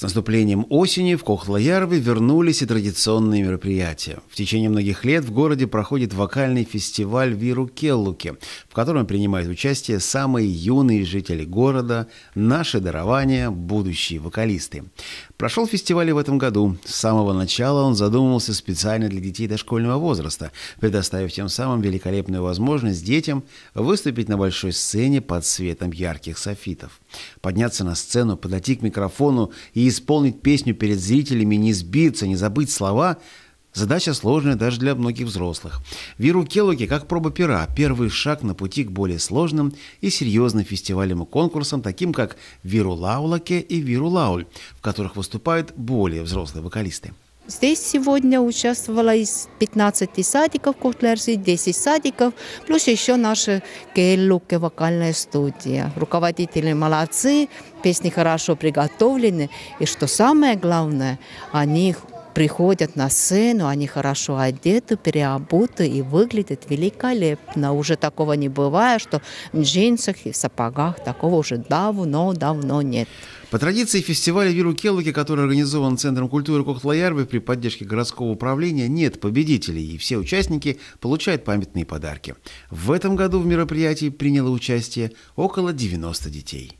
С наступлением осени в Кохлоярве вернулись и традиционные мероприятия. В течение многих лет в городе проходит вокальный фестиваль Виру Келлуки, в котором принимают участие самые юные жители города, наши дарования, будущие вокалисты. Прошел фестиваль и в этом году. С самого начала он задумывался специально для детей дошкольного возраста, предоставив тем самым великолепную возможность детям выступить на большой сцене под светом ярких софитов. Подняться на сцену, подойти к микрофону и исполнить песню перед зрителями, не сбиться, не забыть слова – Задача сложная даже для многих взрослых. Веру Келлоги как проба пера – первый шаг на пути к более сложным и серьезным фестивалям и конкурсам, таким как «Виру Лаулаке» и «Виру Лауль», в которых выступают более взрослые вокалисты. Здесь сегодня участвовало из 15 садиков Кутлерзи, 10 садиков, плюс еще наша Келлуке вокальная студия. Руководители молодцы, песни хорошо приготовлены, и что самое главное, они приходят на сцену, они хорошо одеты, переобуты и выглядят великолепно. Уже такого не бывает, что в джинсах и в сапогах такого уже давно-давно нет. По традиции фестиваля Виру Келлоки, который организован Центром культуры Кохтлоярвы при поддержке городского управления, нет победителей, и все участники получают памятные подарки. В этом году в мероприятии приняло участие около 90 детей.